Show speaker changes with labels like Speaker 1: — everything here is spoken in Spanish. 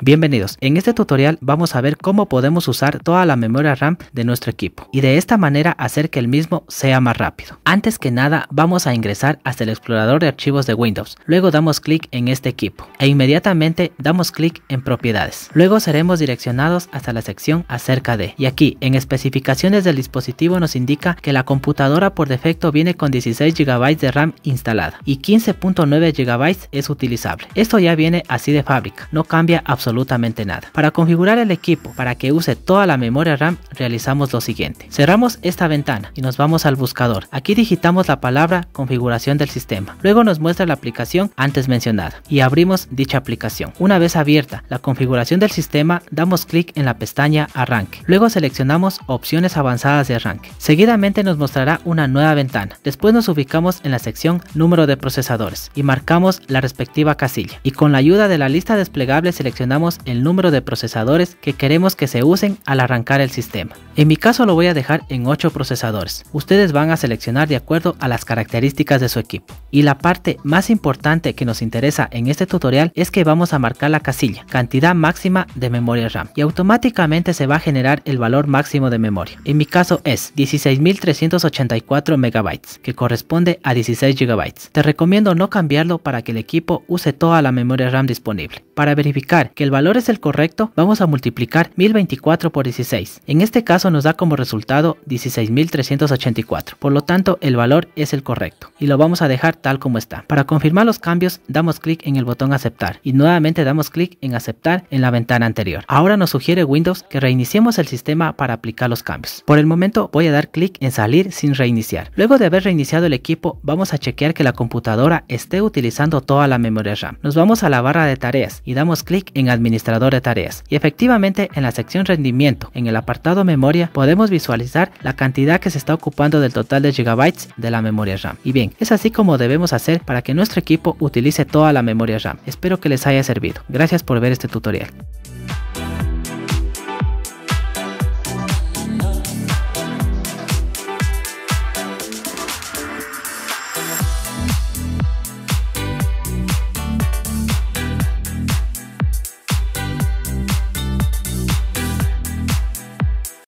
Speaker 1: Bienvenidos, en este tutorial vamos a ver cómo podemos usar toda la memoria RAM de nuestro equipo y de esta manera hacer que el mismo sea más rápido. Antes que nada vamos a ingresar hasta el explorador de archivos de Windows, luego damos clic en este equipo e inmediatamente damos clic en propiedades. Luego seremos direccionados hasta la sección acerca de y aquí en especificaciones del dispositivo nos indica que la computadora por defecto viene con 16 GB de RAM instalada y 15.9 GB es utilizable. Esto ya viene así de fábrica, no cambia absolutamente absolutamente nada. Para configurar el equipo para que use toda la memoria RAM realizamos lo siguiente. Cerramos esta ventana y nos vamos al buscador. Aquí digitamos la palabra configuración del sistema. Luego nos muestra la aplicación antes mencionada y abrimos dicha aplicación. Una vez abierta la configuración del sistema damos clic en la pestaña arranque. Luego seleccionamos opciones avanzadas de arranque. Seguidamente nos mostrará una nueva ventana. Después nos ubicamos en la sección número de procesadores y marcamos la respectiva casilla. Y con la ayuda de la lista desplegable seleccionamos el número de procesadores que queremos que se usen al arrancar el sistema. En mi caso lo voy a dejar en 8 procesadores. Ustedes van a seleccionar de acuerdo a las características de su equipo. Y la parte más importante que nos interesa en este tutorial es que vamos a marcar la casilla, cantidad máxima de memoria RAM. Y automáticamente se va a generar el valor máximo de memoria. En mi caso es 16.384 megabytes que corresponde a 16 GB. Te recomiendo no cambiarlo para que el equipo use toda la memoria RAM disponible. Para verificar que el valor es el correcto, vamos a multiplicar 1024 por 16. En este caso nos da como resultado 16384. Por lo tanto, el valor es el correcto y lo vamos a dejar tal como está. Para confirmar los cambios, damos clic en el botón aceptar y nuevamente damos clic en aceptar en la ventana anterior. Ahora nos sugiere Windows que reiniciemos el sistema para aplicar los cambios. Por el momento voy a dar clic en salir sin reiniciar. Luego de haber reiniciado el equipo, vamos a chequear que la computadora esté utilizando toda la memoria RAM. Nos vamos a la barra de tareas y damos clic en administrador de tareas. Y efectivamente en la sección rendimiento, en el apartado memoria, podemos visualizar la cantidad que se está ocupando del total de gigabytes de la memoria RAM. Y bien, es así como debemos hacer para que nuestro equipo utilice toda la memoria RAM. Espero que les haya servido. Gracias por ver este tutorial.